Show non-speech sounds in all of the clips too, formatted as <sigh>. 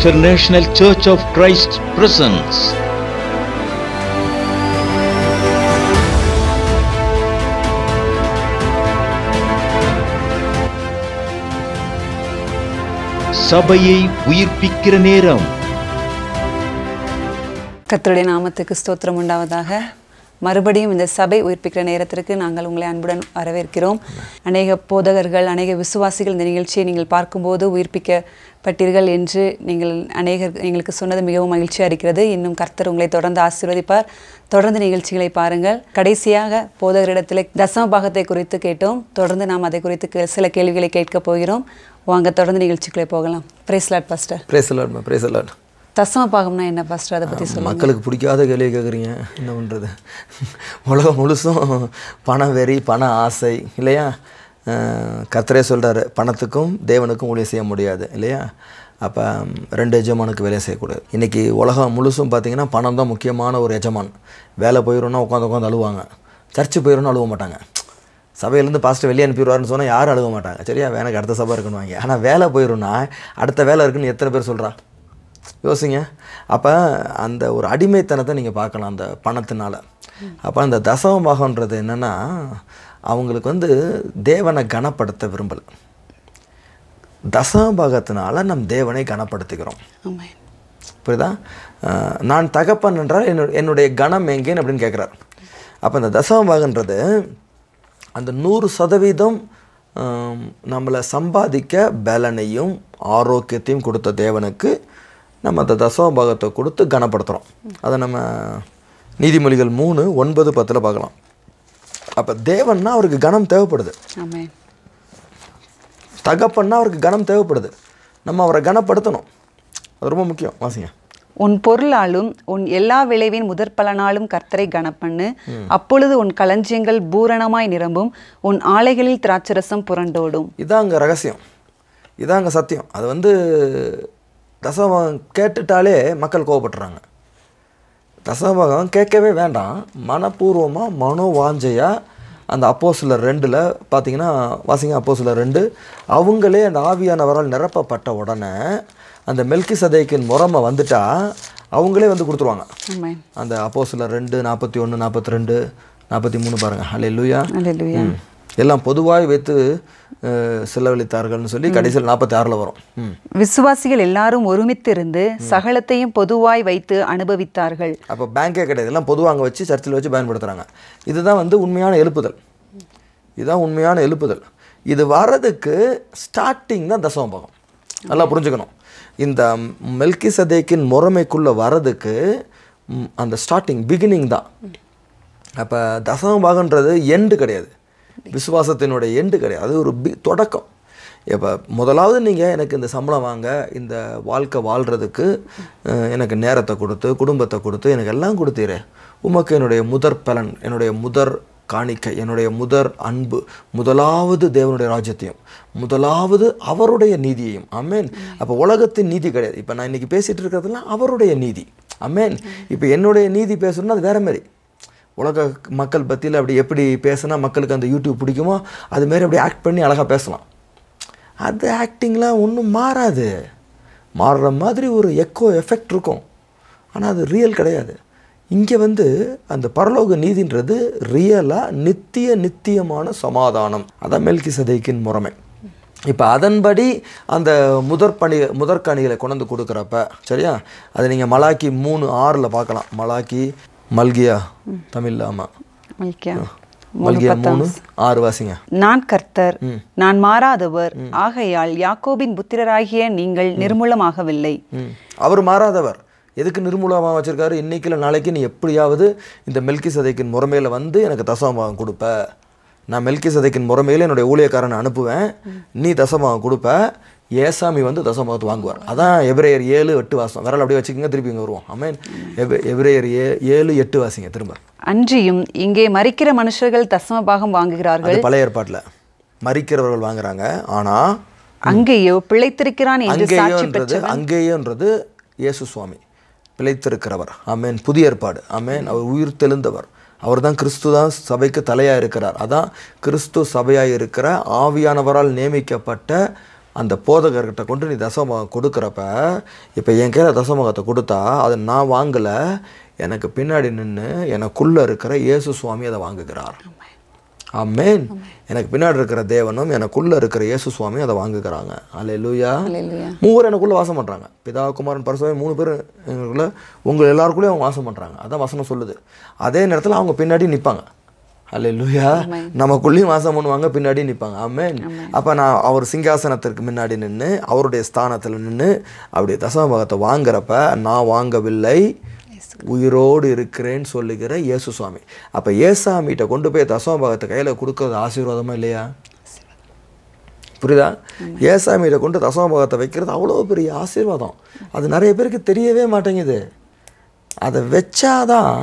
International Church of Christ presents சபையை உயிர்ப்பிக்கிற நேரம் கத்தருடைய நாமத்துக்கு ஸ்தோத்திரம் உண்டாவதாக மறுபடியும் இந்த சபை உயிர்ப்பிக்கிற நேரத்திற்கு நாங்கள் உங்களை அன்புடன் வரவேற்கிறோம் அநேக போதகர்கள் அநேக விசுவாசிகள் இந்த நிகழ்ச்சியை நீங்கள் பார்க்கும்போது உயிர்ப்பிக்கப்பட்டீர்கள் என்று நீங்கள் அநேகர் எங்களுக்கு சொன்னது மிகவும் மகிழ்ச்சியாக இருக்கிறது இன்னும் கர்த்தர் உங்களை தொடர்ந்து ஆசீர்வதிப்பார் தொடர்ந்து நிகழ்ச்சிகளை பாருங்கள் கடைசியாக போதகரிடத்தில் தசம பாகத்தை குறித்து கேட்டோம் தொடர்ந்து நாம் அதை குறித்து சில கேள்விகளை கேட்கப் போகிறோம் வாங்க தொடர்ந்து நிகழ்ச்சிகளை போகலாம் பிரேஸ்லாட் பாஸ்டர் பிரேஸ்லாட் பிரேஸ்லாட் தசம பாகம்னா என்ன ஃபஸ்ட்டு அதை பற்றி சொல்லுங்கள் மக்களுக்கு பிடிக்காத கேள்வி கேட்குறீங்க என்ன பண்ணுறது உலகம் முழுசும் பணம் வெறி பண ஆசை இல்லையா கத்திரே சொல்கிறாரு பணத்துக்கும் தேவனுக்கும் ஊழியம் செய்ய முடியாது இல்லையா அப்போ ரெண்டு எஜமானுக்கு வேலையை செய்யக்கூடாது இன்றைக்கி உலகம் முழுசும் பார்த்திங்கன்னா பணம் தான் முக்கியமான ஒரு எஜமான் வேலை போயிடும்னா உட்காந்து உட்காந்து அழுவாங்க சர்ச்சு போயிடும்னு அழுவ மாட்டாங்க சபையிலேருந்து பாஸ்ட்டு வெளியே அனுப்பிடுவாருன்னு சொன்னால் யாரும் அழுக மாட்டாங்க சரியா எனக்கு அடுத்த சபை இருக்கணுவாங்க ஆனால் வேலை போயிடும்னா அடுத்த வேலை இருக்குன்னு எத்தனை பேர் சொல்கிறா யோசிங்க அப்போ அந்த ஒரு அடிமைத்தனத்தை நீங்கள் பார்க்கலாம் அந்த பணத்தினால் அப்போ அந்த தசவமாகன்றது என்னென்னா அவங்களுக்கு வந்து தேவனை கனப்படுத்த விரும்பலை தசமபாகத்தினால நம் தேவனை கனப்படுத்துகிறோம் புரியுதா நான் தகப்பன் என்றால் என்னுடைய கணம் எங்கேன்னு அப்படின்னு கேட்குறார் அப்போ இந்த தசமபாகன்றது அந்த நூறு சதவீதம் நம்மளை சம்பாதிக்க பலனையும் ஆரோக்கியத்தையும் கொடுத்த தேவனுக்கு நம்ம அந்த தசமபாகத்தை கொடுத்து கனப்படுத்துகிறோம் அதை நம்ம நீதிமொழிகள் மூணு ஒன்பது பத்தில் பார்க்கலாம் அப்போ தேவன்னா அவருக்கு கனம் தேவைப்படுது தகப்பன்னா அவருக்கு கனம் தேவைப்படுது நம்ம அவரை கனப்படுத்தணும் அது ரொம்ப முக்கியம் வாசிங்க உன் பொருளாலும் உன் எல்லா விளைவின் முதற் பலனாலும் கர்த்தரை கனப்பண்ணு அப்பொழுது உன் களஞ்சியங்கள் பூரணமாய் நிரம்பும் உன் ஆலைகளில் திராட்சரசம் புரண்டோடும் இதாங்க ரகசியம் இதாங்க சத்தியம் அது வந்து தசமம் கேட்டுட்டாலே மக்கள் கோவப்படுறாங்க தசமகம் கேட்கவே வேண்டாம் மனப்பூர்வமாக மனோ வாஞ்சையாக அந்த அப்போ சில ரெண்டில் பார்த்தீங்கன்னா வாசிங்க அப்போ சில ரெண்டு அவங்களே அந்த ஆவியானவரால் நிரப்பப்பட்ட உடனே அந்த மெல்கி சதைக்கின் முறமை வந்துட்டால் அவங்களே வந்து கொடுத்துருவாங்க அந்த அப்போ சில ரெண்டு நாற்பத்தி ஒன்று நாற்பத்தி ரெண்டு நாற்பத்தி மூணு பாருங்கள் ஹலே லூயா எல்லாம் பொதுவாக வைத்து செலவழித்தார்கள்னு சொல்லி கடைசியில் நாற்பத்தி ஆறில் வரும் விசுவாசிகள் எல்லாரும் ஒருமித்து இருந்து சகலத்தையும் பொதுவாய் வைத்து அனுபவித்தார்கள் அப்போ பேங்கே கிடையாது எல்லாம் பொதுவாக அங்கே வச்சு சர்ச்சில் வச்சு பயன்படுத்துகிறாங்க இதுதான் வந்து உண்மையான எழுப்புதல் இதுதான் உண்மையான எழுப்புதல் இது வர்றதுக்கு ஸ்டார்டிங் தான் தசம்பகம் பாகம் நல்லா புரிஞ்சுக்கணும் இந்த மெல்கி சதேக்கின் முறைமைக்குள்ளே வர்றதுக்கு அந்த ஸ்டார்டிங் பிகினிங் தான் அப்போ தசம எண்டு கிடையாது விசுவாசத்தினுடைய எண்டு கிடையாது அது ஒரு பி தொடக்கம் இப்போ முதலாவது நீங்கள் எனக்கு இந்த சம்பளம் வாங்க இந்த வாழ்க்கை வாழ்கிறதுக்கு எனக்கு நேரத்தை கொடுத்து குடும்பத்தை கொடுத்து எனக்கு எல்லாம் கொடுத்தீரே உமக்கு என்னுடைய முதற் பலன் என்னுடைய முதற் காணிக்கை என்னுடைய முதற் அன்பு முதலாவது தேவனுடைய ராஜ்யத்தையும் முதலாவது அவருடைய நீதியையும் அமேன் அப்போ உலகத்தின் நீதி கிடையாது இப்போ நான் இன்றைக்கி பேசிகிட்டு இருக்கிறதுலாம் அவருடைய நீதி அமேன் இப்போ என்னுடைய நீதி பேசணும்னா அது வேறு மாதிரி உலக மக்கள் பற்றியில் அப்படி எப்படி பேசுனா மக்களுக்கு அந்த யூடியூப் பிடிக்குமோ அதுமாரி அப்படி ஆக்ட் பண்ணி அழகாக பேசலாம் அது ஆக்டிங்லாம் ஒன்றும் மாறாது மாறுற மாதிரி ஒரு எக்கோ எஃபெக்ட் இருக்கும் ஆனால் அது ரியல் கிடையாது இங்கே வந்து அந்த பரலோக நீதின்றது ரியலாக நித்திய நித்தியமான சமாதானம் அதான் மெல்கி சதைக்கின் முறைமை இப்போ அதன்படி அந்த முதற் பணி முதற்கணிகளை கொண்டு கொடுக்குறப்ப சரியா அதை நீங்கள் மலாக்கி மூணு ஆறில் பார்க்கலாம் மலாக்கி மல்கியா தமிழ் ஆமா மல்கியா மல்கியா மூணு ஆறு வாசிங்க நான் கர்த்தர் நான் மாறாதவர் ஆகையால் யாக்கோபின் புத்திரராகிய நீங்கள் நிர்மூலமாகவில்லை அவர் மாறாதவர் எதுக்கு நிர்மூலமாக வச்சிருக்காரு இன்னைக்கு இல்லை நாளைக்கு நீ எப்படியாவது இந்த மெல்கி சதைக்கின் முறைமையில் வந்து எனக்கு தசமாகம் கொடுப்ப நான் மெல்கி சதைக்கின் முறைமையில் என்னுடைய ஊழியக்காரனை அனுப்புவேன் நீ தசமாகம் கொடுப்ப ஏசாமி வந்து தசமபாகத்து வாங்குவார் அதான் எப்ரேயர் ஏழு எட்டு வாசம் விரல் அப்படியே வச்சுக்கோங்க திருப்பி இங்கே வருவோம் அமேன் எப்ரேயர் ஏ ஏழு எட்டு வாசிங்க திரும்ப அன்றியும் இங்கே மறிக்கிற மனுஷர்கள் தசமபாகம் வாங்குகிறார்கள் பழைய ஏற்பாட்டில் மறிக்கிறவர்கள் வாங்குறாங்க ஆனால் அங்கேயோ பிழைத்திருக்கிறான் அங்கேயோன்றது அங்கேயோன்றது இயேசு சுவாமி பிழைத்திருக்கிறவர் மீன் புதிய ஏற்பாடு மீன் அவர் உயிர் தெளிந்தவர் அவர் தான் கிறிஸ்து தான் சபைக்கு தலையாக இருக்கிறார் அதான் கிறிஸ்து சபையாக இருக்கிற ஆவியானவரால் நியமிக்கப்பட்ட அந்த போதகர்கிட்ட கொண்டு நீ தசமம் கொடுக்குறப்ப இப்போ என் கையில் தசமகத்தை கொடுத்தா அதை நான் வாங்கலை எனக்கு பின்னாடி நின்று எனக்குள்ளே இருக்கிற இயேசு சுவாமி அதை வாங்குகிறார் ஆமேன் எனக்கு பின்னாடி இருக்கிற தேவனும் எனக்குள்ளே இருக்கிற இயேசு சுவாமி அதை வாங்குகிறாங்க அல்ல லூயா மூவர் எனக்குள்ளே வாசம் பண்ணுறாங்க பிதா குமாரன் பரசுவாமி மூணு பேர் எங்களுக்குள்ளே உங்கள் எல்லாருக்குள்ளேயும் அவங்க வாசம் பண்ணுறாங்க அதான் வசனம் சொல்லுது அதே நேரத்தில் அவங்க பின்னாடி நிற்பாங்க அல்ல லூயா நமக்குள்ளேயும் வாசம் பண்ணுவாங்க பின்னாடி நிற்பாங்க ஆமேன் அப்போ நான் அவர் சிங்காசனத்திற்கு முன்னாடி நின்று அவருடைய ஸ்தானத்தில் நின்று அப்படி தசமபாகத்தை வாங்குறப்ப நான் வாங்கவில்லை உயிரோடு இருக்கிறேன்னு சொல்லுகிற இயேசு சுவாமி அப்போ ஏசாமிகிட்ட கொண்டு போய் தசமபாகத்தை கையில் கொடுக்கறது ஆசீர்வாதமாக இல்லையா புரியுதா ஏசாமியிட்ட கொண்டு தசமபாகத்தை வைக்கிறது அவ்வளோ பெரிய ஆசீர்வாதம் அது நிறைய பேருக்கு தெரியவே மாட்டேங்குது அதை வச்சாதான்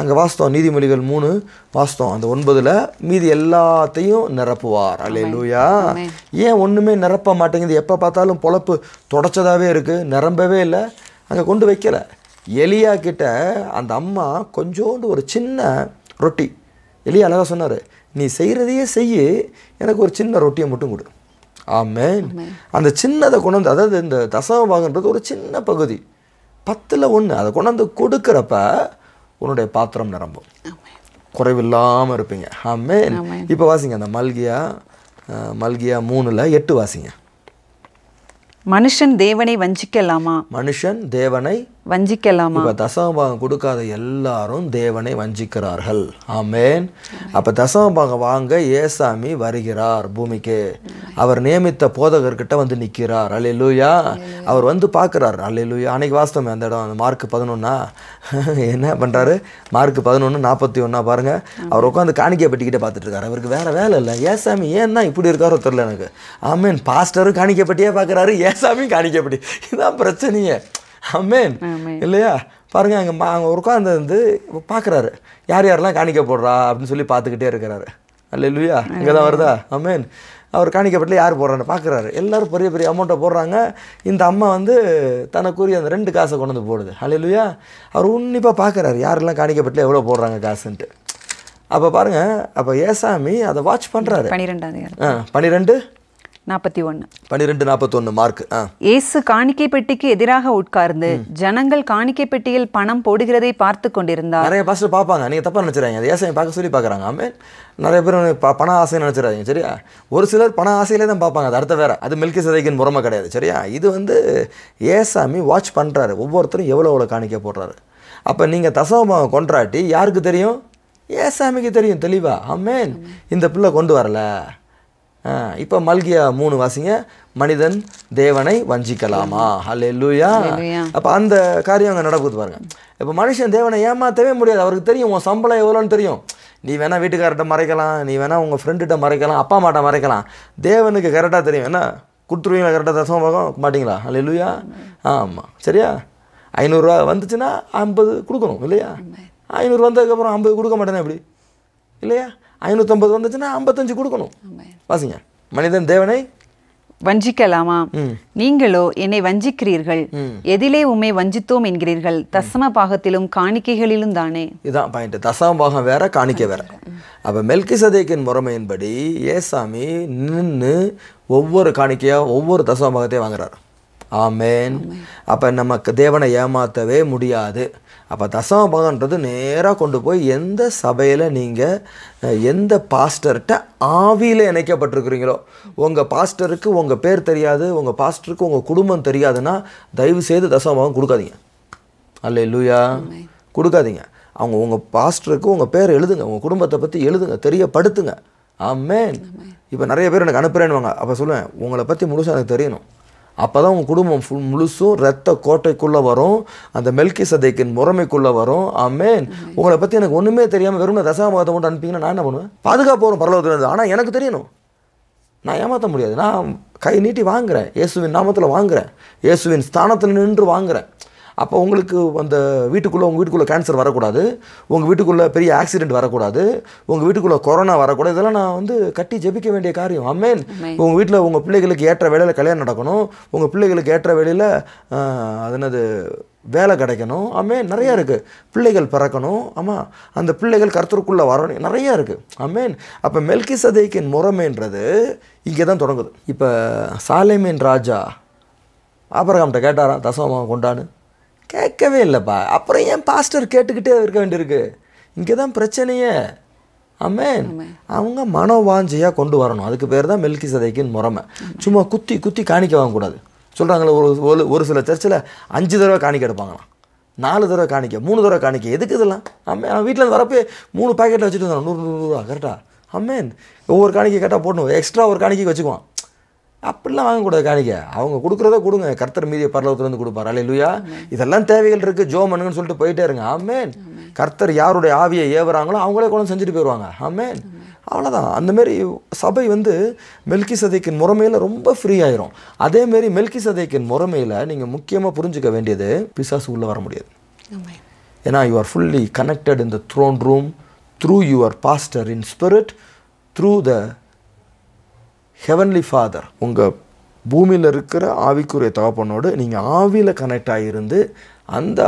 அங்கே வாஸ்தவம் நீதிமொழிகள் மூணு வாஸ்தவம் அந்த ஒன்பதில் மீதி எல்லாத்தையும் நிரப்புவார் அல்ல லூயா ஏன் ஒன்றுமே நிரப்ப மாட்டேங்குது எப்போ பார்த்தாலும் பொழப்பு தொடச்சதாகவே இருக்குது நிரம்பவே இல்லை அங்கே கொண்டு வைக்கலை எலியா கிட்ட அந்த அம்மா கொஞ்சோண்டு ஒரு சின்ன ரொட்டி எலியா அழகாக சொன்னார் நீ செய்கிறதையே செய்ய எனக்கு ஒரு சின்ன ரொட்டியை மட்டும் கொடு ஆமேன் அந்த சின்னதை கொண்டாந்து அதாவது இந்த தசம பாகன்றது ஒரு சின்ன பகுதி பத்தில் ஒன்று அதை கொண்டாந்து கொடுக்குறப்ப உன்னுடைய பாத்திரம் நிரம்பும் குறைவில்லாமல் இருப்பீங்க ஆமே இப்போ வாசிங்க அந்த மல்கியா மல்கியா மூணில் எட்டு வாசிங்க மனுஷன் தேவனை வஞ்சிக்கலாமா மனுஷன் தேவனை வஞ்சிக்கலாமா இப்போ தசமபாகம் கொடுக்காத எல்லாரும் தேவனை வஞ்சிக்கிறார்கள் ஆமேன் அப்போ தசமபாகம் வாங்க ஏசாமி வருகிறார் பூமிக்கு அவர் நியமித்த போதகர்கிட்ட வந்து நிற்கிறார் அலையிலூயா அவர் வந்து பார்க்குறாரு அலையிலூயா அன்னைக்கு வாஸ்தவம் அந்த இடம் அந்த மார்க் பதினொன்னா <laughs> என்ன பண்ணுறாரு மார்க் பதினொன்று நாற்பத்தி ஒன்றா பாருங்கள் அவர் உட்காந்து காணிக்கை பட்டிக்கிட்டே பார்த்துட்டு இருக்காரு அவருக்கு வேறு வேலை இல்லை ஏசாமி ஏன் தான் இப்படி இருக்காரோ தெரில எனக்கு ஆமேன் பாஸ்டரும் காணிக்கை பட்டியே பார்க்குறாரு ஏசாமியும் காணிக்கை பெட்டி இதுதான் பிரச்சனையே ஆமேன் இல்லையா பாருங்கள் அங்கே மா அங்கே உட்காந்து வந்து பார்க்குறாரு யார் யாரெல்லாம் காணிக்க போடுறா அப்படின்னு சொல்லி பார்த்துக்கிட்டே இருக்கிறாரு அல்ல இல்லையா இங்கே தான் வருதா ஆமேன் அவர் காணிக்கப்பட்டில் யார் போடுறான்னு பார்க்குறாரு எல்லோரும் பெரிய பெரிய அமௌண்ட்டை போடுறாங்க இந்த அம்மா வந்து தனக்குரிய அந்த ரெண்டு காசை கொண்டு வந்து போடுது அலையிலுயா அவர் உன்னிப்பாக பார்க்குறாரு யாரெல்லாம் காணிக்கப்பட்டில் எவ்வளோ போடுறாங்க காசுன்ட்டு அப்போ பாருங்கள் அப்போ ஏசாமி அதை வாட்ச் பண்ணுறாரு பன்னிரெண்டாவது பன்னிரெண்டு நாற்பத்தி ஒன்று பன்னிரெண்டு நாற்பத்தொன்று மார்க் ஏசு காணிக்கை பெட்டிக்கு எதிராக உட்கார்ந்து ஜனங்கள் காணிக்கை பெட்டியில் பணம் போடுகிறதை பார்த்து கொண்டிருந்தார் நிறைய பாஸ்டர் பார்ப்பாங்க நீங்கள் தப்பாக நினச்சிடாங்க அது ஏசாயம் பார்க்க சொல்லி பார்க்குறாங்க ஆமே நிறைய பேர் பண ஆசை நினச்சிடாதீங்க சரியா ஒரு சிலர் பண ஆசையிலே தான் பார்ப்பாங்க அது அடுத்த வேறு அது மில்கி சதைக்கின் முறமை கிடையாது சரியா இது வந்து ஏசாமி வாட்ச் பண்ணுறாரு ஒவ்வொருத்தரும் எவ்வளோ எவ்வளோ காணிக்கை போடுறாரு அப்போ நீங்கள் தசவமாக கொண்டாட்டி யாருக்கு தெரியும் ஏசாமிக்கு தெரியும் தெளிவாக ஆமேன் இந்த பிள்ளை கொண்டு வரல இப்போ மல்கியா மூணு வாசிங்க மனிதன் தேவனை வஞ்சிக்கலாமா ஹலே லூயா அப்போ அந்த காரியம் அங்கே நடக்குது பாருங்க இப்போ மனுஷன் தேவனை ஏமாற்றவே முடியாது அவருக்கு தெரியும் உன் சம்பளம் எவ்வளோன்னு தெரியும் நீ வேணால் வீட்டுக்கார்ட்ட மறைக்கலாம் நீ வேணால் உங்கள் ஃப்ரெண்டுகிட்ட மறைக்கலாம் அப்பா அம்மாட்ட மறைக்கலாம் தேவனுக்கு கரெக்டாக தெரியும் என்ன கொடுத்துருவீங்களா கரெக்டாக தசமாக பார்க்க மாட்டிங்களா ஹலே லூயா ஆமாம் சரியா ஐநூறுரூவா வந்துச்சுன்னா ஐம்பது கொடுக்கணும் இல்லையா ஐநூறு வந்ததுக்கப்புறம் ஐம்பது கொடுக்க மாட்டேன்னா எப்படி இல்லையா ஐநூற்றம்பது வந்துச்சுன்னா ஐம்பத்தஞ்சு கொடுக்கணும் வாசிங்க மனிதன் தேவனை வஞ்சிக்கலாமா நீங்களோ என்னை வஞ்சிக்கிறீர்கள் எதிலே உண்மை வஞ்சித்தோம் என்கிறீர்கள் தசம பாகத்திலும் காணிக்கைகளிலும் தானே இதான் பாயிண்ட் தசம பாகம் வேற காணிக்கை வேற அப்ப மெல்கி சதேக்கின் முறைமையின்படி ஏசாமி நின்று ஒவ்வொரு காணிக்கையா ஒவ்வொரு தசம பாகத்தையும் வாங்குறாரு ஆமேன் அப்ப நமக்கு தேவனை ஏமாத்தவே முடியாது அப்போ தசமபாகன்றது நேராக கொண்டு போய் எந்த சபையில் நீங்கள் எந்த பாஸ்டர்கிட்ட ஆவியில் இணைக்கப்பட்டிருக்கிறீங்களோ உங்கள் பாஸ்டருக்கு உங்கள் பேர் தெரியாது உங்கள் பாஸ்டருக்கு உங்கள் குடும்பம் தெரியாதுன்னா தயவு செய்து தசமபாகம் கொடுக்காதீங்க அல்ல இல்லையா கொடுக்காதீங்க அவங்க உங்கள் பாஸ்டருக்கு உங்கள் பேர் எழுதுங்க உங்கள் குடும்பத்தை பற்றி எழுதுங்க தெரியப்படுத்துங்க ஆமேன் இப்போ நிறைய பேர் எனக்கு அனுப்புகிறேன்னு வாங்க அப்போ சொல்லுவேன் உங்களை பற்றி முழுசாக எனக்கு தெரியணும் அப்போ தான் உங்கள் குடும்பம் ஃபுல் முழுசும் ரத்த கோட்டைக்குள்ளே வரும் அந்த மெல்கி சதைக்கின் முறைமைக்குள்ளே வரும் ஆமேன் உங்களை பற்றி எனக்கு ஒன்றுமே தெரியாமல் வெறும் ரசாபாதம் கொண்டு அனுப்பிங்கன்னா நான் என்ன பண்ணுவேன் பாதுகாப்பு வரும் பரலோகத்துலேருந்து ஆனால் எனக்கு தெரியணும் நான் ஏமாற்ற முடியாது நான் கை நீட்டி வாங்குகிறேன் இயேசுவின் நாமத்தில் வாங்குகிறேன் இயேசுவின் ஸ்தானத்தில் நின்று வாங்குகிறேன் அப்போ உங்களுக்கு அந்த வீட்டுக்குள்ளே உங்கள் வீட்டுக்குள்ளே கேன்சர் வரக்கூடாது உங்கள் வீட்டுக்குள்ளே பெரிய ஆக்சிடென்ட் வரக்கூடாது உங்கள் வீட்டுக்குள்ளே கொரோனா வரக்கூடாது இதெல்லாம் நான் வந்து கட்டி ஜெபிக்க வேண்டிய காரியம் அம்மேன் உங்கள் வீட்டில் உங்கள் பிள்ளைகளுக்கு ஏற்ற வேலையில் கல்யாணம் நடக்கணும் உங்கள் பிள்ளைகளுக்கு ஏற்ற வேலையில் அது என்னது வேலை கிடைக்கணும் ஆமே நிறையா இருக்குது பிள்ளைகள் பிறக்கணும் ஆமாம் அந்த பிள்ளைகள் கருத்துருக்குள்ளே வரணும் நிறையா இருக்குது ஆமேன் அப்போ மெல்கி சதைக்கின் முறைமைன்றது இங்கே தான் தொடங்குது இப்போ சாலைமேன் ராஜா ஆபரகாம்கிட்ட கேட்டாராம் தசவமாக கொண்டான்னு கேட்கவே இல்லைப்பா அப்புறம் ஏன் பாஸ்டர் கேட்டுக்கிட்டே இருக்க வேண்டியிருக்கு இங்கே தான் பிரச்சனையே ஆமே அவங்க வாஞ்சையாக கொண்டு வரணும் அதுக்கு பேர் தான் மெல்கி சதைக்கின் முறமை சும்மா குத்தி குத்தி காணிக்க வாங்கக்கூடாது சொல்கிறாங்களே ஒரு ஒரு ஒரு சில சர்ச்சில் அஞ்சு தடவை காணிக்க எடுப்பாங்களாம் நாலு தடவை காணிக்க மூணு தடவை காணிக்க எதுக்கு இதெல்லாம் ஆமே அவன் வீட்டில் வரப்பே மூணு பேக்கெட்டில் வச்சுட்டு வந்தான் நூறு நூறுரூவா கரெக்டாக ஆமேன் ஒவ்வொரு காணிக்கை கரெக்டாக போடணும் எக்ஸ்ட்ரா ஒரு காணிக்கை வச்சுக்குவான் அப்படிலாம் வாங்கக்கூடாது காணிக்க அவங்க கொடுக்குறத கொடுங்க கர்த்தர் மீதிய பரலவத்துலேருந்து கொடுப்பார் இல்லையா இதெல்லாம் தேவைகள் இருக்குது ஜோ சொல்லிட்டு போயிட்டே இருங்க ஆமேன் கர்த்தர் யாருடைய ஆவியை ஏவுறாங்களோ அவங்களே கூட செஞ்சுட்டு போயிடுவாங்க ஆமேன் அவ்வளோதான் அந்தமாரி சபை வந்து மெல்கி சதைக்கின் முறைமையில் ரொம்ப ஃப்ரீ ஆயிரும் அதேமாரி மெல்கி சதைக்கின் முறைமையில் நீங்கள் முக்கியமாக புரிஞ்சுக்க வேண்டியது பிசாசு உள்ளே வர முடியாது ஏன்னா யூ ஆர் ஃபுல்லி கனெக்டட் இந்த throne room through your pastor in spirit through the heavenly father உங்கள் பூமியில் இருக்கிற ஆவிக்குரிய தகப்பனோடு நீங்கள் ஆவியில் கனெக்ட் ஆகியிருந்து அந்த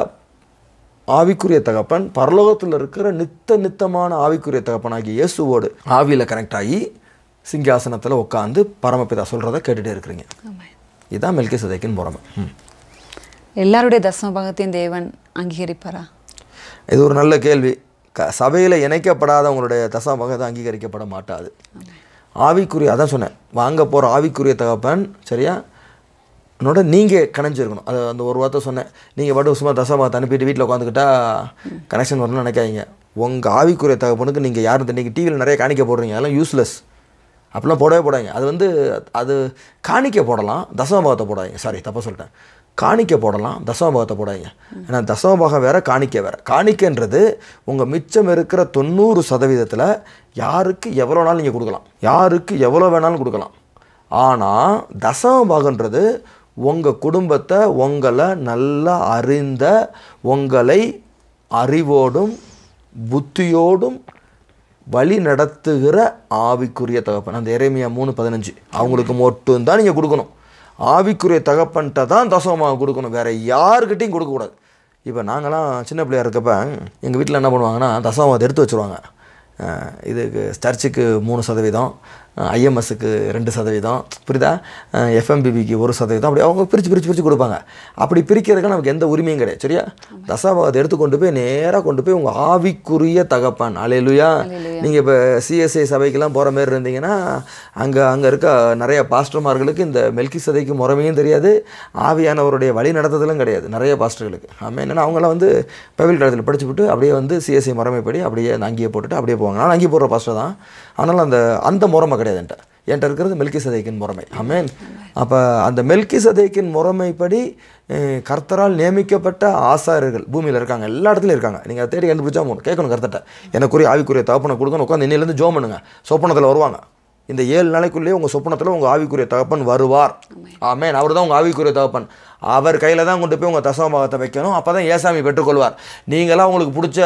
ஆவிக்குரிய தகப்பன் பரலோகத்தில் இருக்கிற நித்த நித்தமான ஆவிக்குரிய தகப்பனாகிய இயேசுவோடு ஆவியில் கனெக்ட் ஆகி சிங்காசனத்தில் உட்காந்து பரமபிதா சொல்கிறத கேட்டுகிட்டே இருக்கிறீங்க இதுதான் மெல்கி சதைக்கின் முறமை எல்லாருடைய தசம பாகத்தையும் தேவன் அங்கீகரிப்பாரா இது ஒரு நல்ல கேள்வி க சபையில் இணைக்கப்படாதவங்களுடைய தசம பாகத்தை அங்கீகரிக்கப்பட மாட்டாது ஆவிக்குரிய அதான் சொன்னேன் வாங்க போகிற ஆவிக்குரிய தகப்பன் சரியா என்னோட நீங்கள் கணைஞ்சிருக்கணும் அது அந்த ஒரு வார்த்தை சொன்னேன் நீங்கள் பாட்டு சும்மா தசாபாத் அனுப்பிட்டு வீட்டில் உட்காந்துக்கிட்டா கனெக்ஷன் வரணும்னு நினைக்காதீங்க உங்கள் ஆவிக்குரிய தகப்பனுக்கு நீங்கள் யாரும் நீங்கள் டிவியில் நிறைய காணிக்க போடுறீங்க அதெல்லாம் யூஸ்லெஸ் அப்படிலாம் போடவே போடாங்க அது வந்து அது காணிக்க போடலாம் தசமபாகத்தை போடாதீங்க சாரி தப்பாக சொல்லிட்டேன் காணிக்க போடலாம் தசமபாகத்தை போடாதீங்க ஏன்னா தசமபாகம் வேறு காணிக்க வேறு காணிக்கன்றது உங்கள் மிச்சம் இருக்கிற தொண்ணூறு சதவீதத்தில் யாருக்கு எவ்வளோ நாள் நீங்கள் கொடுக்கலாம் யாருக்கு எவ்வளோ வேணாலும் கொடுக்கலாம் ஆனால் தசமபாகன்றது உங்கள் குடும்பத்தை உங்களை நல்லா அறிந்த உங்களை அறிவோடும் புத்தியோடும் வழி நடத்துகிற ஆவிக்குரிய தகப்பன் அந்த இறைமையா மூணு பதினஞ்சு அவங்களுக்கு மட்டும்தான் நீங்கள் கொடுக்கணும் ஆவிக்குரிய தகப்பன்கிட்ட தான் தசமாக கொடுக்கணும் வேறு யாருக்கிட்டையும் கொடுக்கக்கூடாது இப்போ நாங்களாம் சின்ன பிள்ளையாக இருக்கப்ப எங்கள் வீட்டில் என்ன பண்ணுவாங்கன்னா தசமத்தை எடுத்து வச்சுருவாங்க இதுக்கு சர்ச்சுக்கு மூணு சதவீதம் ஐஎம்எஸ்க்கு ரெண்டு சதவீதம் புரியுதா எஃப்எம்பிபிக்கு ஒரு சதவீதம் அப்படி அவங்க பிரித்து பிரித்து பிரித்து கொடுப்பாங்க அப்படி பிரிக்கிறதுக்கு நமக்கு எந்த உரிமையும் கிடையாது சரியா தசாபாகத்தை எடுத்து கொண்டு போய் நேராக கொண்டு போய் உங்கள் ஆவிக்குரிய தகப்பான் அலையிலுயா நீங்கள் இப்போ சிஎஸ்ஐ சபைக்கெல்லாம் போகிற மாதிரி இருந்தீங்கன்னா அங்கே அங்கே இருக்க நிறைய பாஸ்டர்மார்களுக்கு இந்த மெல்கி சதைக்கு முறமையும் தெரியாது ஆவியானவருடைய வழி நடத்துதலும் கிடையாது நிறைய பாஸ்டர்களுக்கு ஆமாம் என்னென்னா அவங்களாம் வந்து பவில் படிச்சு விட்டு அப்படியே வந்து சிஎஸ்ஐ முறைமைப்படி அப்படியே அங்கேயே போட்டுட்டு அப்படியே போவாங்க ஆனால் அங்கேயே போடுற பாஸ்டர் தான் ஆனாலும் அந்த அந்த முறைமை கிடையாதுன்ட்டு என்கிட்ட இருக்கிறது மெல்கி சதைக்கின் முறைமை அமேன் அப்போ அந்த மெல்கி சதைக்கின் முறைமைப்படி கர்த்தரால் நியமிக்கப்பட்ட ஆசாரியர்கள் பூமியில் இருக்காங்க எல்லா இடத்துலையும் இருக்காங்க நீங்கள் அதை தேடி கண்டுபிடிச்சா போகணும் கேட்கணும் கர்த்தட்ட எனக்குரிய ஆவிக்குரிய தகப்பனை கொடுக்கணும் உட்காந்து இன்னிலேருந்து ஜோம் பண்ணுங்க சொப்பனத்தில் வருவாங்க இந்த ஏழு நாளைக்குள்ளேயே உங்கள் சொப்பனத்தில் உங்கள் ஆவிக்குரிய தகப்பன் வருவார் ஆமே அவர் தான் உங்கள் ஆவிக்குரிய தகப்பன் அவர் கையில் தான் கொண்டு போய் உங்கள் தசவமாகத்தை வைக்கணும் அப்போ தான் ஏசாமி பெற்றுக்கொள்வார் நீங்களாம் உங்களுக்கு பிடிச்ச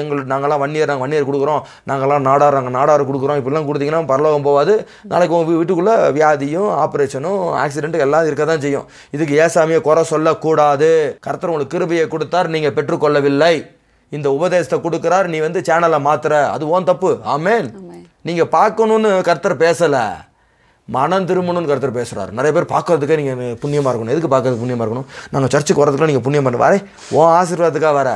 எங்களுக்கு நாங்களாம் வன்னியர் நாங்கள் வன்னியர் கொடுக்குறோம் நாங்களாம் நாடார் நாங்கள் நாடார் கொடுக்குறோம் இப்படிலாம் கொடுத்தீங்கன்னா பரலோகம் போகாது நாளைக்கு உங்கள் வீட்டுக்குள்ளே வியாதியும் ஆப்ரேஷனும் ஆக்சிடென்ட்டு எல்லாம் இருக்க தான் செய்யும் இதுக்கு ஏசாமியை குறை சொல்லக்கூடாது கருத்தர் உங்களுக்கு கிருபையை கொடுத்தார் நீங்கள் பெற்றுக்கொள்ளவில்லை இந்த உபதேசத்தை கொடுக்குறார் நீ வந்து சேனலை மாத்துற அது ஓன் தப்பு ஆமேன் நீங்கள் பார்க்கணுன்னு கர்த்தர் பேசலை மனம் திரும்பணும்னு கருத்தர் பேசுகிறார் நிறைய பேர் பார்க்கறதுக்கே நீங்கள் புண்ணியமாக இருக்கணும் எதுக்கு பார்க்கறது புண்ணியமாக இருக்கணும் நாங்கள் சர்ச்சுக்கு வரதுக்குலாம் நீங்கள் புண்ணியம் பண்ண வரே ஓ ஆசீர்வாதத்துக்காக வர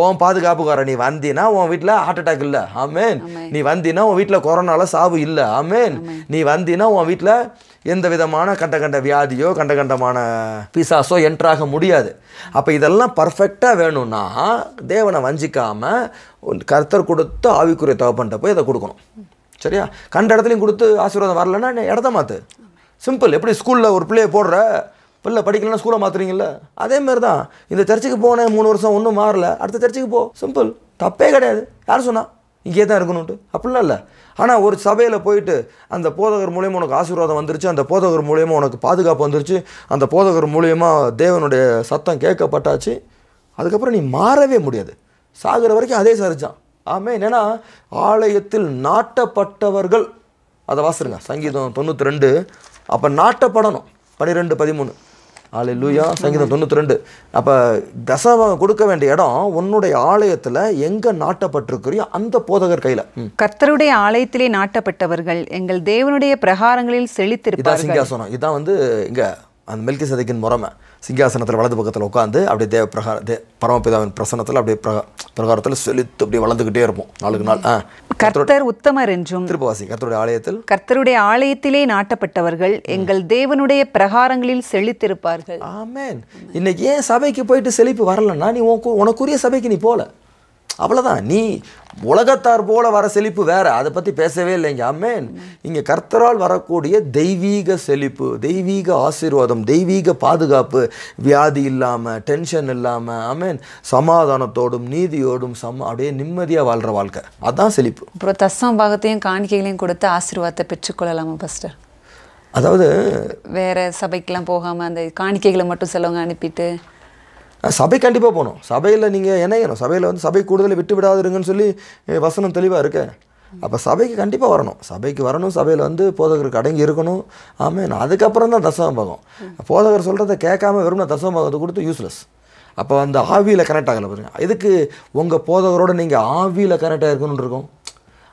ஓன் பாதுகாப்புக்கு வர நீ வந்தீன்னா உன் வீட்டில் ஹார்ட் அட்டாக் இல்லை ஆமேன் நீ வந்தீன்னா உன் வீட்டில் கொரோனாவில் சாவு இல்லை ஆமேன் நீ வந்தீன்னா உன் வீட்டில் எந்த விதமான கண்ட கண்ட வியாதியோ கண்ட கண்டமான பிசாஸோ என்ட்ராக முடியாது அப்போ இதெல்லாம் பர்ஃபெக்டாக வேணும்னா தேவனை வஞ்சிக்காமல் கர்த்தர் கொடுத்து ஆவிக்குரிய தகப்பன்ட்ட போய் இதை கொடுக்கணும் சரியா கண்ட இடத்துலையும் கொடுத்து ஆசீர்வாதம் வரலன்னா இடத்த மாற்று சிம்பிள் எப்படி ஸ்கூலில் ஒரு பிள்ளையை போடுற பிள்ளை படிக்கலன்னா ஸ்கூலை மாற்றுறீங்கள அதே மாதிரி தான் இந்த சர்ச்சுக்கு போனேன் மூணு வருஷம் ஒன்றும் மாறல அடுத்த சர்ச்சுக்கு போ சிம்பிள் தப்பே கிடையாது யார் சொன்னால் இங்கே தான் இருக்கணும்ட்டு அப்படிலாம் இல்லை ஆனால் ஒரு சபையில் போயிட்டு அந்த போதகர் மூலியமாக உனக்கு ஆசீர்வாதம் வந்துருச்சு அந்த போதகர் மூலியமாக உனக்கு பாதுகாப்பு வந்துருச்சு அந்த போதகர் மூலியமாக தேவனுடைய சத்தம் கேட்கப்பட்டாச்சு அதுக்கப்புறம் நீ மாறவே முடியாது சாகிற வரைக்கும் அதே சரிச்சான் ஆமே என்னென்னா ஆலயத்தில் நாட்டப்பட்டவர்கள் அதை வாசிருங்க சங்கீதம் தொண்ணூற்றி ரெண்டு அப்போ நாட்டப்படணும் பன்னிரெண்டு பதிமூணு ஆலை லூயா சங்கீதம் தொண்ணூற்றி ரெண்டு அப்போ தசவம் கொடுக்க வேண்டிய இடம் உன்னுடைய ஆலயத்தில் எங்கே நாட்டப்பட்டிருக்கிறியோ அந்த போதகர் கையில் கர்த்தருடைய ஆலயத்திலே நாட்டப்பட்டவர்கள் எங்கள் தேவனுடைய பிரகாரங்களில் செழித்திருப்பார்கள் சிங்காசனம் இதான் வந்து இங்கே அந்த மெல்கி சதைக்கின் முறைமை சிங்காசனத்தில் வலது பக்கத்தில் உட்காந்து அப்படியே தேவ பிரகார தே பரமபிதாவின் பிரசனத்தில் அப்படியே பிரகாரத்தில் செலுத்து அப்படி வளர்ந்துக்கிட்டே இருப்போம் நாளுக்கு நாள் ஆ கர்த்தர் உத்தமர் என்றும் திருப்பவாசி கர்த்தருடைய ஆலயத்தில் கர்த்தருடைய ஆலயத்திலே நாட்டப்பட்டவர்கள் எங்கள் தேவனுடைய பிரகாரங்களில் செழித்திருப்பார்கள் ஆமேன் இன்னைக்கு ஏன் சபைக்கு போயிட்டு செழிப்பு வரலன்னா நீ உனக்குரிய சபைக்கு நீ போல அவ்வளோதான் நீ உலகத்தார் போல வர செழிப்பு வேற அதை பற்றி பேசவே இல்லைங்க ஆமேன் இங்கே கர்த்தரால் வரக்கூடிய தெய்வீக செழிப்பு தெய்வீக ஆசீர்வாதம் தெய்வீக பாதுகாப்பு வியாதி இல்லாமல் டென்ஷன் இல்லாமல் அமேன் சமாதானத்தோடும் நீதியோடும் சம் அப்படியே நிம்மதியாக வாழ்கிற வாழ்க்கை அதான் செழிப்பு அப்புறம் தசம் பாகத்தையும் காணிக்கைகளையும் கொடுத்து ஆசீர்வாதத்தை பெற்றுக்கொள்ளலாமா பஸ்டர் அதாவது வேற சபைக்கெலாம் போகாமல் அந்த காணிக்கைகளை மட்டும் செலவங்க அனுப்பிட்டு சபை கண்டிப்பாக போகணும் சபையில் நீங்கள் இணையணும் சபையில் வந்து சபை கூடுதலை விட்டு விடாதுருங்கன்னு சொல்லி வசனம் தெளிவாக இருக்கு அப்போ சபைக்கு கண்டிப்பாக வரணும் சபைக்கு வரணும் சபையில் வந்து போதகருக்கு அடங்கி இருக்கணும் ஆமாம் அதுக்கப்புறம் தான் தசம பாகம் போதகர் சொல்கிறத கேட்காம வெறும் தசம பாகத்தை கொடுத்து யூஸ்லெஸ் அப்போ அந்த ஆவியில் கனெக்ட் ஆகலை பாருங்க இதுக்கு உங்கள் போதகரோடு நீங்கள் ஆவியில் கனெக்ட் ஆகிருக்கணுன்னு இருக்கும்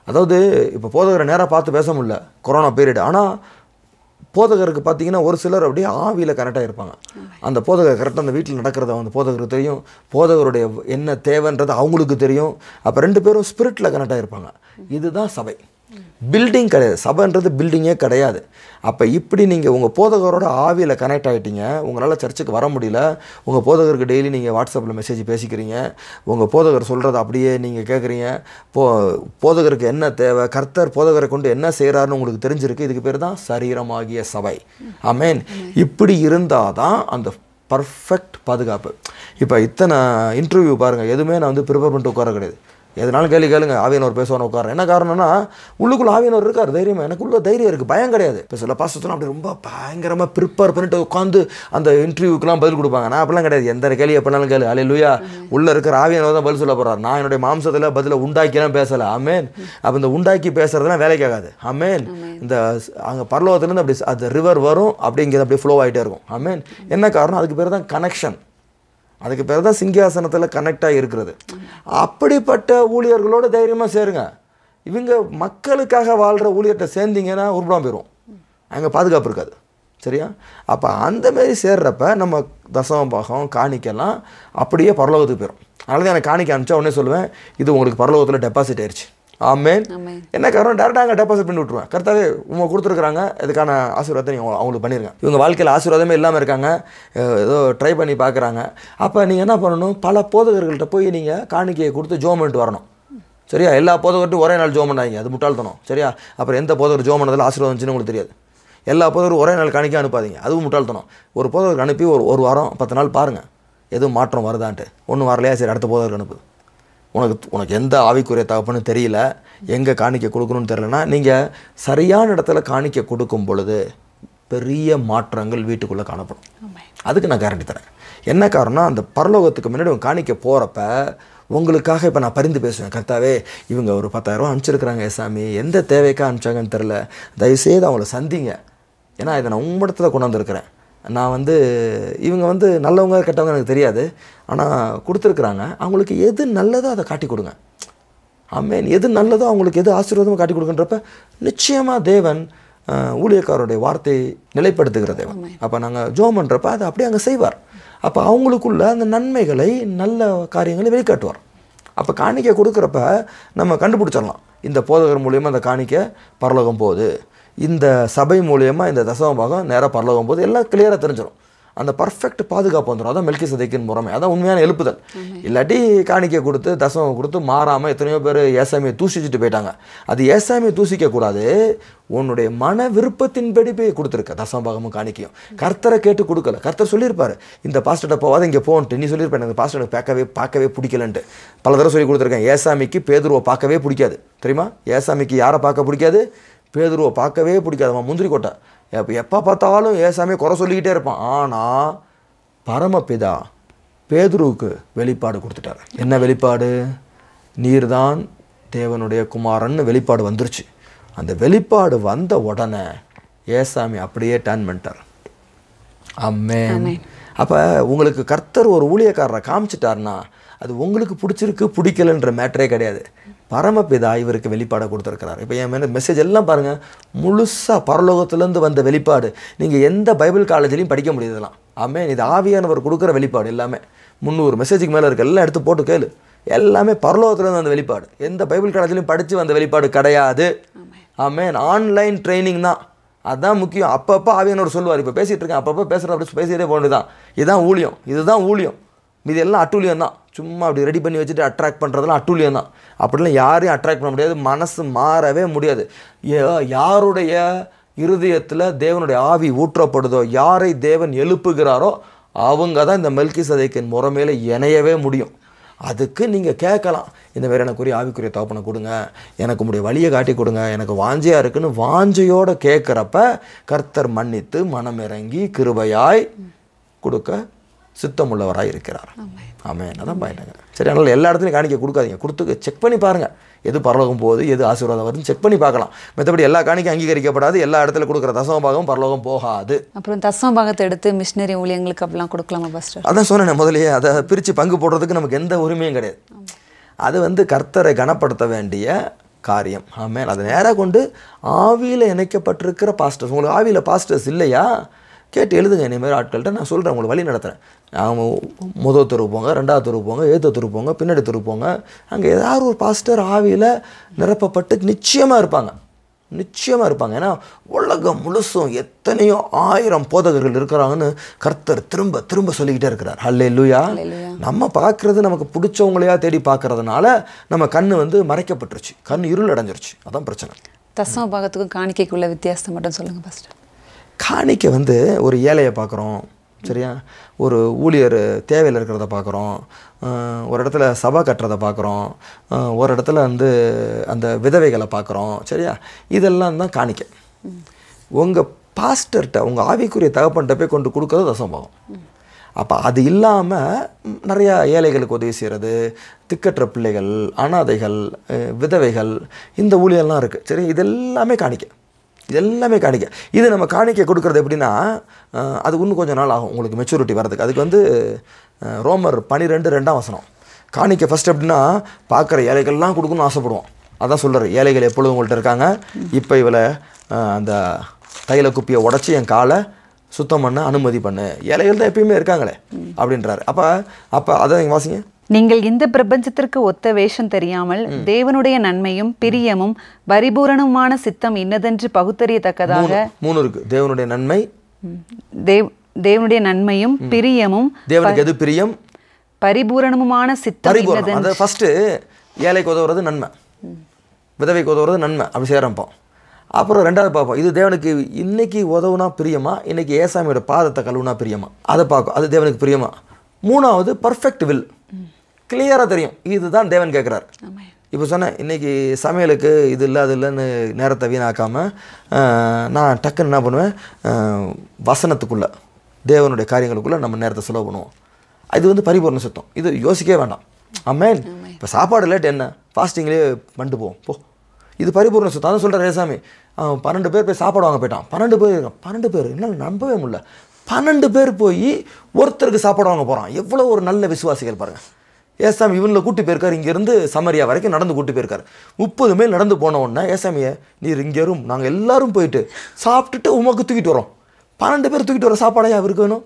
அதாவது இப்போ போதகரை நேராக பார்த்து பேச முடியல கொரோனா பீரியட் ஆனால் போதகருக்கு பார்த்தீங்கன்னா ஒரு சிலர் அப்படியே ஆவியில் கரெக்டாக இருப்பாங்க அந்த போதகர் கரெக்டாக அந்த வீட்டில் நடக்கிறத அந்த போதகருக்கு தெரியும் போதகருடைய என்ன தேவைன்றது அவங்களுக்கு தெரியும் அப்போ ரெண்டு பேரும் ஸ்பிரிட்டில் கரெக்டாக இருப்பாங்க இதுதான் சபை பில்டிங் கிடையாது சபைன்றது பில்டிங்கே கிடையாது அப்போ இப்படி நீங்கள் உங்கள் போதகரோட ஆவியில் கனெக்ட் ஆகிட்டீங்க உங்களால் சர்ச்சுக்கு வர முடியல உங்கள் போதகருக்கு டெய்லி நீங்கள் வாட்ஸ்அப்பில் மெசேஜ் பேசிக்கிறீங்க உங்கள் போதகர் சொல்கிறத அப்படியே நீங்கள் கேட்குறீங்க போ போதகருக்கு என்ன தேவை கர்த்தர் போதகரை கொண்டு என்ன செய்கிறாருன்னு உங்களுக்கு தெரிஞ்சிருக்கு இதுக்கு பேர் தான் சரீரமாகிய சபை ஐ மீன் இப்படி இருந்தால் தான் அந்த பர்ஃபெக்ட் பாதுகாப்பு இப்போ இத்தனை இன்டர்வியூ பாருங்கள் எதுவுமே நான் வந்து ப்ரிப்பேர் பண்ணிட்டு உட்கார கிடையாது எதனாலும் கேள்வி கேளுங்க ஆவியனோர் பேசுவான உட்கார என்ன காரணம்னா உள்ளுக்குள்ள ஆவியனவர் இருக்கார் தைரியமாக எனக்குள்ள தைரியம் இருக்குது பயம் கிடையாது இப்போ சில பாசத்தெல்லாம் அப்படி ரொம்ப பயங்கரமாக ப்ரிப்பேர் பண்ணிட்டு உட்காந்து அந்த இன்டர்வியூக்கெலாம் பதில் கொடுப்பாங்க நான் அப்படிலாம் கிடையாது எந்த கேள்வி எப்படினாலும் கேளு அலே லூயா உள்ளே இருக்கிற ஆவியனவர் தான் பதில் சொல்ல போகிறார் நான் என்னுடைய மாம்சத்தில் பதிலை உண்டாக்கிலாம் பேசலை ஆமேன் அப்போ இந்த உண்டாக்கி பேசுகிறதுலாம் வேலைக்கு ஆகாது ஆமேன் இந்த அங்கே பரலோகத்துலேருந்து அப்படி அந்த ரிவர் வரும் அப்படிங்கிறது அப்படியே ஃப்ளோ ஆகிட்டே இருக்கும் ஆமேன் என்ன காரணம் அதுக்கு பேர் தான் கனெக்ஷன் அதுக்கு பேர் தான் சிங்காசனத்தில் கனெக்டாக இருக்கிறது அப்படிப்பட்ட ஊழியர்களோட தைரியமாக சேருங்க இவங்க மக்களுக்காக வாழ்கிற ஊழியர்கிட்ட சேர்ந்தீங்கன்னா உருப்படாமல் போயிடும் அங்கே பாதுகாப்பு இருக்காது சரியா அப்போ அந்தமாரி சேர்றப்ப நம்ம தசம பாகம் காணிக்கெல்லாம் அப்படியே பரலோகத்துக்கு போயிடும் அதனால தான் எனக்கு காணிக்க அனுப்பிச்சா உடனே சொல்லுவேன் இது உங்களுக்கு பரலோகத்தில் டெபாசிட் ஆயிடுச்சு ஆமேன் என்ன காரணம் டேரெக்டாக அங்கே டெபாசிட் பண்ணி விட்ருவேன் கரெக்டாகவே உங்க கொடுத்துருக்குறாங்க இதுக்கான ஆசீர்வாதத்தை நீங்கள் அவங்களுக்கு பண்ணிருங்க இவங்க வாழ்க்கையில் ஆசீர்வாதமே இல்லாமல் இருக்காங்க ஏதோ ட்ரை பண்ணி பார்க்குறாங்க அப்போ நீங்கள் என்ன பண்ணணும் பல போதகர்கள்ட்ட போய் நீங்கள் காணிக்கையை கொடுத்து ஜோம் பண்ணிட்டு வரணும் சரியா எல்லா போதகர்கிட்டும் ஒரே நாள் ஜோம் பண்ணாங்க அது முட்டாள்தனம் சரியா அப்புறம் எந்த போதகர் ஜோம் பண்ணதில் ஆசீர்வாதம் உங்களுக்கு தெரியாது எல்லா போதகரும் ஒரே நாள் காணிக்க அனுப்பாதீங்க அதுவும் முட்டாள்தனம் ஒரு போதகருக்கு அனுப்பி ஒரு ஒரு வாரம் பத்து நாள் பாருங்கள் எதுவும் மாற்றம் வருதான்ட்டு ஒன்றும் வரலையா சரி அடுத்த போதகருக்கு அனுப்புது உனக்கு உனக்கு எந்த ஆவிக்குரிய தகப்பன்னு தெரியல எங்கே காணிக்க கொடுக்கணும்னு தெரிலனா நீங்கள் சரியான இடத்துல காணிக்க கொடுக்கும் பொழுது பெரிய மாற்றங்கள் வீட்டுக்குள்ளே காணப்படும் அதுக்கு நான் கேரண்டி தரேன் என்ன காரணம்னா அந்த பரலோகத்துக்கு முன்னாடி காணிக்க போகிறப்ப உங்களுக்காக இப்போ நான் பரிந்து பேசுவேன் கர்த்தாவே இவங்க ஒரு பத்தாயிரம் அனுப்பிச்சிருக்கிறாங்க சாமி எந்த தேவைக்காக அனுப்பிச்சாங்கன்னு தெரில தயவுசெய்து அவங்கள சந்திங்க ஏன்னா இதை நான் உம்மிடத்தில் கொண்டாந்துருக்கிறேன் நான் வந்து இவங்க வந்து நல்லவங்க கெட்டவங்க எனக்கு தெரியாது ஆனால் கொடுத்துருக்குறாங்க அவங்களுக்கு எது நல்லதோ அதை காட்டி கொடுங்க அம்மேன் எது நல்லதோ அவங்களுக்கு எது ஆசீர்வாதமும் காட்டி கொடுக்குன்றப்ப நிச்சயமாக தேவன் ஊழியக்காரருடைய வார்த்தை நிலைப்படுத்துகிற தேவன் அப்போ நாங்கள் ஜோம் பண்ணுறப்ப அதை அப்படியே அங்கே செய்வார் அப்போ அவங்களுக்குள்ள அந்த நன்மைகளை நல்ல காரியங்களை வெளிக்காட்டுவார் அப்போ காணிக்கை கொடுக்குறப்ப நம்ம கண்டுபிடிச்சிடலாம் இந்த போதகர் மூலியமாக அந்த காணிக்கை பரலோகம் போகுது இந்த சபை மூலயமா இந்த தசம பாகம் நேராக பரலோகம் போது எல்லாம் கிளியராக தெரிஞ்சிடும் அந்த பர்ஃபெக்ட் பாதுகாப்பு வந்துடும் அதான் மெல்கி சதைக்கின் முறைமை அதான் உண்மையான எழுப்புதல் இல்லாட்டி காணிக்கை கொடுத்து தசமம் கொடுத்து மாறாமல் எத்தனையோ பேர் ஏசாமியை தூசிச்சுட்டு போயிட்டாங்க அது ஏசாமியை தூசிக்கக்கூடாது உன்னுடைய மன விருப்பத்தின்படி போய் கொடுத்துருக்க தசம பாகமும் காணிக்கையும் கர்த்தரை கேட்டு கொடுக்கல கர்த்தர் சொல்லியிருப்பார் இந்த பாஸ்டர்ட்ட போவாத இங்கே போன்ட்டு நீ சொல்லியிருப்பேன் எனக்கு பாஸ்டர் பார்க்கவே பார்க்கவே பிடிக்கலன்ட்டு பல தடவை சொல்லி கொடுத்துருக்கேன் ஏசாமிக்கு பேதுருவை பார்க்கவே பிடிக்காது தெரியுமா ஏசாமிக்கு யாரை பார்க்க பிடிக்காது பேதுருவை பார்க்கவே பிடிக்காதவன் முந்திரி கொட்டை எப்போ எப்போ பார்த்தாலும் ஏசாமே குறை சொல்லிக்கிட்டே இருப்பான் ஆனால் பரமபிதா பேதுருவுக்கு வெளிப்பாடு கொடுத்துட்டார் என்ன வெளிப்பாடு நீர்தான் தேவனுடைய குமாரன்னு வெளிப்பாடு வந்துருச்சு அந்த வெளிப்பாடு வந்த உடனே ஏசாமி அப்படியே டேன் பண்ணிட்டார் அம்மே அப்போ உங்களுக்கு கர்த்தர் ஒரு ஊழியக்காரரை காமிச்சிட்டாருன்னா அது உங்களுக்கு பிடிச்சிருக்கு பிடிக்கலன்ற மேட்டரே கிடையாது பரமபிதா இவருக்கு வெளிப்பாடை கொடுத்துருக்கிறார் இப்போ என் மெசேஜ் எல்லாம் பாருங்கள் முழுசாக பரலோகத்துலேருந்து வந்த வெளிப்பாடு நீங்கள் எந்த பைபிள் காலேஜ்லையும் படிக்க முடியுதுலாம் ஆமே இது ஆவியானவர் கொடுக்குற வெளிப்பாடு எல்லாமே முந்நூறு மெசேஜுக்கு மேலே இருக்க எல்லாம் எடுத்து போட்டு கேளு எல்லாமே பரலோகத்துலேருந்து வந்த வெளிப்பாடு எந்த பைபிள் காலேஜ்லையும் படித்து வந்த வெளிப்பாடு கிடையாது ஆமே ஆன்லைன் ட்ரைனிங் தான் அதுதான் முக்கியம் அப்பப்போ ஆவியானவர் சொல்லுவார் இப்போ பேசிகிட்டு இருக்கேன் அப்பப்போ பேசுகிற அப்படி பேசிகிட்டே போனது தான் இதுதான் ஊழியம் இதுதான் ஊழியம் இது எல்லாம் அட்டூழியம் தான் சும்மா அப்படி ரெடி பண்ணி வச்சுட்டு அட்ராக்ட் பண்ணுறதுலாம் அட்டூழியம் தான் அப்படிலாம் யாரையும் அட்ராக்ட் பண்ண முடியாது மனசு மாறவே முடியாது யாருடைய இருதயத்தில் தேவனுடைய ஆவி ஊற்றப்படுதோ யாரை தேவன் எழுப்புகிறாரோ அவங்க தான் இந்த மெல்கி சதைக்கின் முறைமையில் இணையவே முடியும் அதுக்கு நீங்கள் கேட்கலாம் இந்த மாதிரி எனக்குரிய ஆவிக்குரிய தோப்பனை கொடுங்க எனக்கு உடைய வழியை காட்டி கொடுங்க எனக்கு வாஞ்சையாக இருக்குதுன்னு வாஞ்சையோடு கேட்குறப்ப கர்த்தர் மன்னித்து மனமிறங்கி கிருபையாய் கொடுக்க சித்தமுள்ளவராக இருக்கிறார் ஆமே அதான் பயனுங்க சரி அதனால் எல்லா இடத்துலையும் காணிக்க கொடுக்காதீங்க கொடுத்து செக் பண்ணி பாருங்கள் எது பரலோகம் போகுது எது ஆசீர்வாதம் வருதுன்னு செக் பண்ணி பார்க்கலாம் மற்றபடி எல்லா காணிக்கும் அங்கீகரிக்கப்படாது எல்லா இடத்துல கொடுக்குற தசம பாகம் பரலோகம் போகாது அப்புறம் தசம பாகத்தை எடுத்து மிஷினரி ஊழியங்களுக்கு அப்படிலாம் கொடுக்கலாமா பாஸ்டர் அதான் சொன்னேன் முதலியே அதை பிரித்து பங்கு போடுறதுக்கு நமக்கு எந்த உரிமையும் கிடையாது அது வந்து கர்த்தரை கனப்படுத்த வேண்டிய காரியம் ஆமே அதை நேராக கொண்டு ஆவியில் இணைக்கப்பட்டிருக்கிற பாஸ்டர்ஸ் உங்களுக்கு ஆவியில் பாஸ்டர்ஸ் இல்லையா கேட்டு எழுதுங்க இனிமேல் ஆட்கள்கிட்ட நான் சொல்கிறேன் உங்களுக்கு வழி நடத்துகிறேன் அவங்க முதல் தெரு போங்க ரெண்டாவது தெரு போங்க ஏத்த தெரு போங்க பின்னாடி தெரு போங்க அங்கே ஏதாவது ஒரு பாஸ்டர் ஆவியில் நிரப்பப்பட்டு நிச்சயமாக இருப்பாங்க நிச்சயமாக இருப்பாங்க ஏன்னா உலகம் முழுசும் எத்தனையோ ஆயிரம் போதகர்கள் இருக்கிறாங்கன்னு கர்த்தர் திரும்ப திரும்ப சொல்லிக்கிட்டே இருக்கிறார் ஹல்லே லூயா நம்ம பார்க்குறது நமக்கு பிடிச்சவங்களையா தேடி பார்க்கறதுனால நம்ம கண் வந்து மறைக்கப்பட்டுருச்சு கண் இருள் அடைஞ்சிருச்சு அதான் பிரச்சனை தசம பாகத்துக்கும் காணிக்கைக்குள்ள வித்தியாசத்தை மட்டும் சொல்லுங்கள் ஃபஸ்ட்டு காணிக்கை வந்து ஒரு ஏழையை பார்க்குறோம் சரியா ஒரு ஊழியர் தேவையில் இருக்கிறத பார்க்குறோம் ஒரு இடத்துல சபா கட்டுறத பார்க்குறோம் ஒரு இடத்துல வந்து அந்த விதவைகளை பார்க்குறோம் சரியா இதெல்லாம் தான் காணிக்கை உங்கள் பாஸ்டர்கிட்ட உங்கள் ஆவிக்குரிய தகப்பன்கிட்ட போய் கொண்டு கொடுக்குறது தசம்பாவம் அப்போ அது இல்லாமல் நிறையா ஏழைகளுக்கு உதவி செய்கிறது திக்கற்ற பிள்ளைகள் அனாதைகள் விதவைகள் இந்த ஊழியெல்லாம் இருக்குது சரி இதெல்லாமே காணிக்கை இது எல்லாமே காணிக்க இது நம்ம காணிக்கை கொடுக்குறது எப்படின்னா அது இன்னும் கொஞ்சம் நாள் ஆகும் உங்களுக்கு மெச்சூரிட்டி வர்றதுக்கு அதுக்கு வந்து ரோமர் பனிரெண்டு ரெண்டாம் வசனம் காணிக்கை ஃபஸ்ட் எப்படின்னா பார்க்குற ஏழைகள்லாம் கொடுக்கணும்னு ஆசைப்படுவோம் அதான் சொல்கிறார் ஏழைகள் எப்பொழுதும் உங்கள்கிட்ட இருக்காங்க இப்போ இவளை அந்த தைல குப்பியை உடச்சி என் காலை சுத்தம் பண்ண அனுமதி பண்ணு ஏழைகள் தான் எப்பயுமே இருக்காங்களே அப்படின்றாரு அப்போ அப்போ அதை நீங்கள் வாசிங்க நீங்கள் இந்த பிரபஞ்சத்திற்கு ஒத்த வேஷம் தெரியாமல் தேவனுடைய நன்மையும் பிரியமும் பரிபூரணமான சித்தம் இன்னதென்று பகுத்தறியத்தக்கதாக மூணு இருக்கு தேவனுடைய நன்மை தேவ் தேவனுடைய நன்மையும் பிரியமும் தேவனுக்கு எது பிரியம் பரிபூரணமுமான சித்தம் அது ஃபர்ஸ்ட் ஏழைக்கு உதவுறது நன்மை விதவை உதவுறது நன்மை அப்படி சேரம்போம் அப்புறம் ரெண்டாவது பார்ப்போம் இது தேவனுக்கு இன்னைக்கு உதவுனா பிரியமா இன்னைக்கு ஏசாமியோட பாதத்தை கழுவுனா பிரியமா அதை பார்க்கும் அது தேவனுக்கு பிரியமா மூணாவது பர்ஃபெக்ட் வில் கிளியராக தெரியும் இதுதான் தேவன் கேட்குறார் இப்போ சொன்னேன் இன்றைக்கி சமையலுக்கு இது இல்லை அது இல்லைன்னு நேரத்தை வீணாக்காமல் நான் டக்குன்னு என்ன பண்ணுவேன் வசனத்துக்குள்ளே தேவனுடைய காரியங்களுக்குள்ளே நம்ம நேரத்தை செலவு பண்ணுவோம் இது வந்து பரிபூர்ண சுத்தம் இது யோசிக்கவே வேண்டாம் அம்மே இப்போ சாப்பாடு லேட் என்ன ஃபாஸ்டிங்லேயே பண்ணிட்டு போவோம் போ இது பரிபூர்ண சுத்தம் தான் சொல்கிற ரேசாமி அவன் பன்னெண்டு பேர் போய் சாப்பாடு வாங்க போயிட்டான் பன்னெண்டு பேர் பன்னெண்டு பேர் என்னால் நம்பவே முடியல பன்னெண்டு பேர் போய் ஒருத்தருக்கு சாப்பாடு வாங்க போகிறான் எவ்வளோ ஒரு நல்ல விசுவாசிகள் பாருங்கள் ஏசாமி இவனில் கூட்டி போயிருக்கார் இங்கேருந்து சமரியா வரைக்கும் நடந்து கூட்டி போயிருக்கார் முப்பது மைல் நடந்து போன உடனே ஏசாமியை நீர் இங்கேரும் நாங்கள் எல்லாரும் போயிட்டு சாப்பிட்டுட்டு உமக்கு தூக்கிட்டு வரோம் பன்னெண்டு பேர் தூக்கிட்டு வர சாப்பாடையா அவருக்கு வேணும்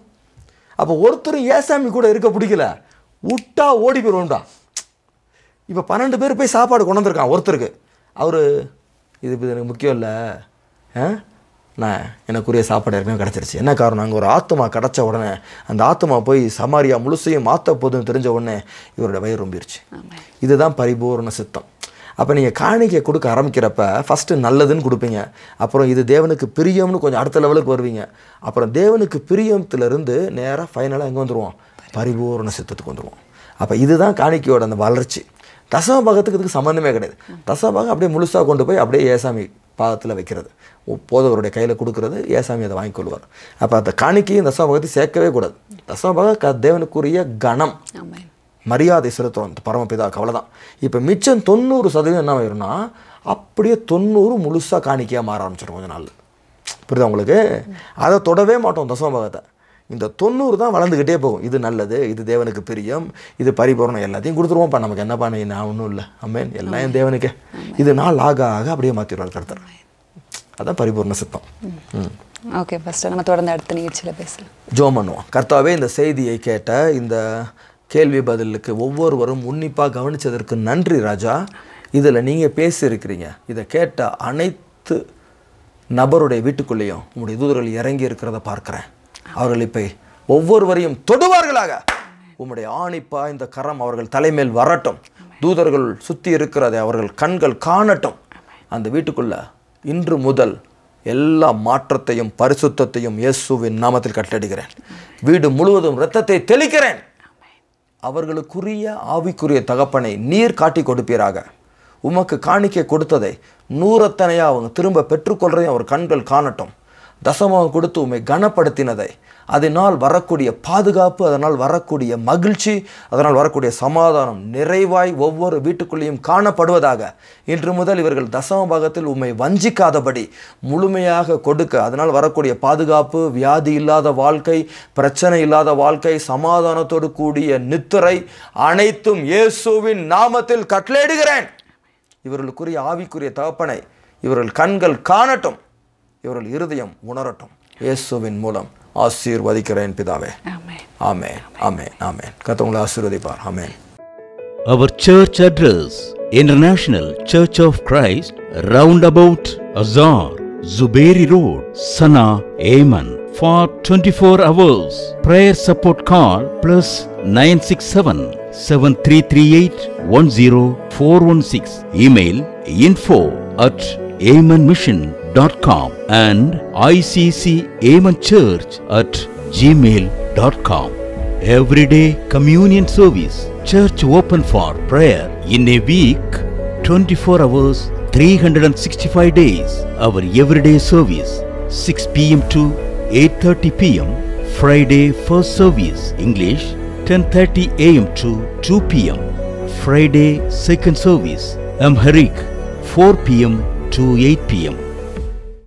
அப்போ ஒருத்தரும் ஏசாமி கூட இருக்க பிடிக்கல விட்டா ஓடி போயிடுவோம்டா இப்போ பன்னெண்டு பேர் போய் சாப்பாடு கொண்டு வந்திருக்கான் ஒருத்தருக்கு அவர் இது எனக்கு முக்கியம் இல்லை ஆ நான் எனக்குரிய சாப்பாடு ஏற்கனவே கிடச்சிருச்சு என்ன காரணம் அங்கே ஒரு ஆத்மா கிடச்ச உடனே அந்த ஆத்மா போய் சமாரியா முழுசையும் மாற்ற போதுன்னு தெரிஞ்ச உடனே இவரோட வயிறு ரொம்பிருச்சு இதுதான் பரிபூர்ண சித்தம் அப்போ நீங்கள் காணிக்கை கொடுக்க ஆரம்பிக்கிறப்ப ஃபஸ்ட்டு நல்லதுன்னு கொடுப்பீங்க அப்புறம் இது தேவனுக்கு பிரியம்னு கொஞ்சம் அடுத்த லெவலுக்கு வருவீங்க அப்புறம் தேவனுக்கு பிரியத்துலேருந்து நேராக ஃபைனலாக எங்கே வந்துடுவோம் பரிபூர்ண சித்தத்துக்கு வந்துடுவோம் அப்போ இதுதான் காணிக்கையோட அந்த வளர்ச்சி தசம பாகத்துக்கு இதுக்கு சம்மந்தமே கிடையாது தசம பாகம் அப்படியே முழுசாக கொண்டு போய் அப்படியே ஏசாமி பாதத்தில் வைக்கிறது போதவருடைய கையில் கொடுக்குறது ஏசாமி அதை வாங்கி கொள்வார் அப்போ அந்த காணிக்கையும் தசமபகத்தை சேர்க்கவே கூடாது தசமபக க தேவனுக்குரிய கணம் மரியாதை செலுத்துகிறோம் பரமபிதா கவலை தான் இப்போ மிச்சம் தொண்ணூறு சதவீதம் என்ன ஆயிரும்னா அப்படியே தொண்ணூறு முழுசாக காணிக்கையாக மாற ஆரம்பிச்சிடும் கொஞ்ச நாள் புரியுதா உங்களுக்கு அதை தொடவே மாட்டோம் தசமபகத்தை இந்த தொண்ணூறு தான் வளர்ந்துக்கிட்டே போகும் இது நல்லது இது தேவனுக்கு பிரியம் இது பரிபூர்ணம் எல்லாத்தையும் கொடுத்துருவோம்ப்பா நமக்கு என்னப்பா நான் ஒன்றும் இல்லை அம்மேன் எல்லாம் தேவனுக்கு தேவனுக்கே இது நாள் ஆக ஆக அப்படியே மாற்றிடுவார் கருத்துறேன் அதான் பரிபூர்ண சித்தம் ஓகே ஃபஸ்ட்டு நம்ம தொடர்ந்து அடுத்த நிகழ்ச்சியில் பேசலாம் ஜோம் பண்ணுவோம் கர்த்தாவே இந்த செய்தியை கேட்ட இந்த கேள்வி பதிலுக்கு ஒவ்வொருவரும் உன்னிப்பாக கவனித்ததற்கு நன்றி ராஜா இதில் நீங்கள் பேசியிருக்கிறீங்க இதை கேட்ட அனைத்து நபருடைய வீட்டுக்குள்ளேயும் உங்களுடைய தூதர்கள் இறங்கி இருக்கிறத பார்க்குறேன் அவர்கள் இப்போ ஒவ்வொருவரையும் தொடுவார்களாக உம்முடைய ஆணிப்பா இந்த கரம் அவர்கள் தலைமேல் வரட்டும் தூதர்கள் சுற்றி இருக்கிறதை அவர்கள் கண்கள் காணட்டும் அந்த வீட்டுக்குள்ளே இன்று முதல் எல்லா மாற்றத்தையும் பரிசுத்தையும் இயேசுவின் நாமத்தில் கட்டடுகிறேன் வீடு முழுவதும் இரத்தத்தை தெளிக்கிறேன் அவர்களுக்குரிய ஆவிக்குரிய தகப்பனை நீர் காட்டி கொடுப்பீராக உமக்கு காணிக்க கொடுத்ததை நூறத்தனையாக அவங்க திரும்ப பெற்றுக்கொள்றதையும் அவர் கண்கள் காணட்டும் தசமாக கொடுத்து உண்மை கனப்படுத்தினதை அதனால் வரக்கூடிய பாதுகாப்பு அதனால் வரக்கூடிய மகிழ்ச்சி அதனால் வரக்கூடிய சமாதானம் நிறைவாய் ஒவ்வொரு வீட்டுக்குள்ளேயும் காணப்படுவதாக இன்று முதல் இவர்கள் தசம பாகத்தில் உண்மை வஞ்சிக்காதபடி முழுமையாக கொடுக்க அதனால் வரக்கூடிய பாதுகாப்பு வியாதி இல்லாத வாழ்க்கை பிரச்சனை இல்லாத வாழ்க்கை சமாதானத்தோடு கூடிய நித்திரை அனைத்தும் இயேசுவின் நாமத்தில் கட்டளையிடுகிறேன் இவர்களுக்குரிய ஆவிக்குரிய தகப்பனை இவர்கள் கண்கள் காணட்டும் இவர்கள் இருதயம் உணரட்டும் இயேசுவின் மூலம் ஆசீர்வதிக்கிறேன் பிதாவே ஆமேன் ஆமேன் ஆமேன் உங்களை ஆசீர்வதிப்பார் ஆமேன் அவர் church address international church of Christ roundabout Azhar Zuberi Road, Sana, Aman. For 24 hours, prayer support call plus 967 7338 10416. Email info at amanmission.com. gmail.com and iccamenchurch at gmail.com. Everyday communion service. Church open for prayer in a week, 24 hours, 365 days. Our everyday service, 6 p.m. to 8.30 p.m. Friday first service, English, 10.30 a.m. to 2 p.m. Friday second service, Amharic, 4 p.m. to 8 p.m.